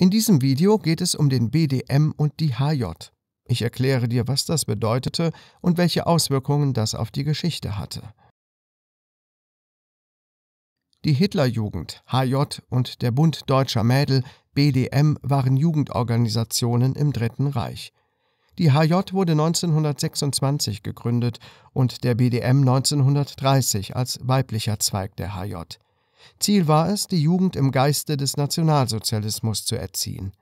In diesem Video geht es um den BDM und die HJ. Ich erkläre dir, was das bedeutete und welche Auswirkungen das auf die Geschichte hatte. Die Hitlerjugend, HJ und der Bund Deutscher Mädel, BDM, waren Jugendorganisationen im Dritten Reich. Die HJ wurde 1926 gegründet und der BDM 1930 als weiblicher Zweig der HJ. Ziel war es, die Jugend im Geiste des Nationalsozialismus zu erziehen.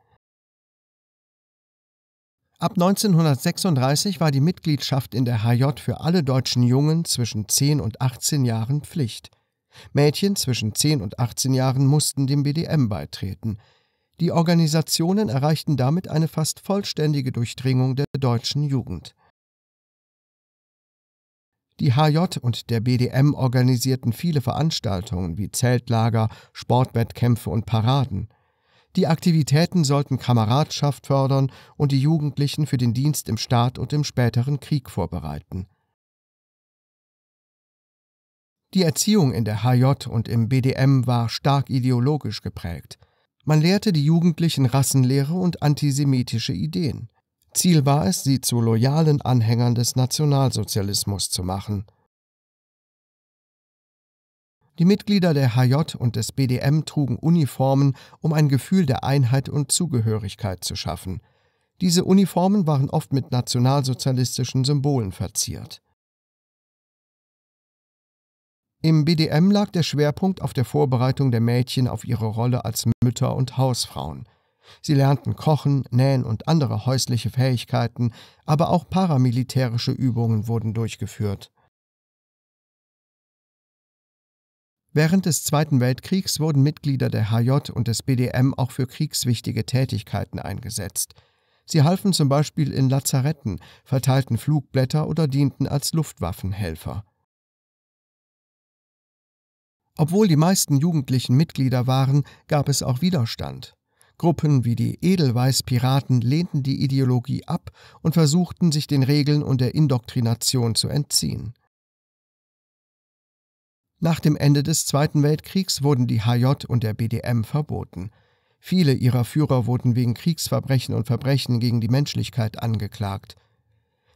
Ab 1936 war die Mitgliedschaft in der HJ für alle deutschen Jungen zwischen 10 und 18 Jahren Pflicht. Mädchen zwischen 10 und 18 Jahren mussten dem BDM beitreten. Die Organisationen erreichten damit eine fast vollständige Durchdringung der deutschen Jugend. Die HJ und der BDM organisierten viele Veranstaltungen wie Zeltlager, Sportwettkämpfe und Paraden. Die Aktivitäten sollten Kameradschaft fördern und die Jugendlichen für den Dienst im Staat und im späteren Krieg vorbereiten. Die Erziehung in der HJ und im BDM war stark ideologisch geprägt. Man lehrte die Jugendlichen Rassenlehre und antisemitische Ideen. Ziel war es, sie zu loyalen Anhängern des Nationalsozialismus zu machen. Die Mitglieder der HJ und des BDM trugen Uniformen, um ein Gefühl der Einheit und Zugehörigkeit zu schaffen. Diese Uniformen waren oft mit nationalsozialistischen Symbolen verziert. Im BDM lag der Schwerpunkt auf der Vorbereitung der Mädchen auf ihre Rolle als Mütter und Hausfrauen. Sie lernten Kochen, Nähen und andere häusliche Fähigkeiten, aber auch paramilitärische Übungen wurden durchgeführt. Während des Zweiten Weltkriegs wurden Mitglieder der HJ und des BDM auch für kriegswichtige Tätigkeiten eingesetzt. Sie halfen zum Beispiel in Lazaretten, verteilten Flugblätter oder dienten als Luftwaffenhelfer. Obwohl die meisten Jugendlichen Mitglieder waren, gab es auch Widerstand. Gruppen wie die Edelweißpiraten lehnten die Ideologie ab und versuchten, sich den Regeln und der Indoktrination zu entziehen. Nach dem Ende des Zweiten Weltkriegs wurden die HJ und der BDM verboten. Viele ihrer Führer wurden wegen Kriegsverbrechen und Verbrechen gegen die Menschlichkeit angeklagt.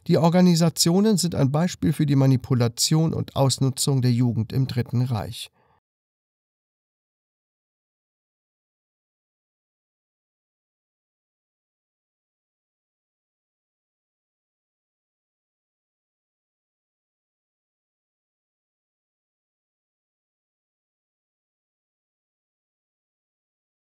Die Organisationen sind ein Beispiel für die Manipulation und Ausnutzung der Jugend im Dritten Reich.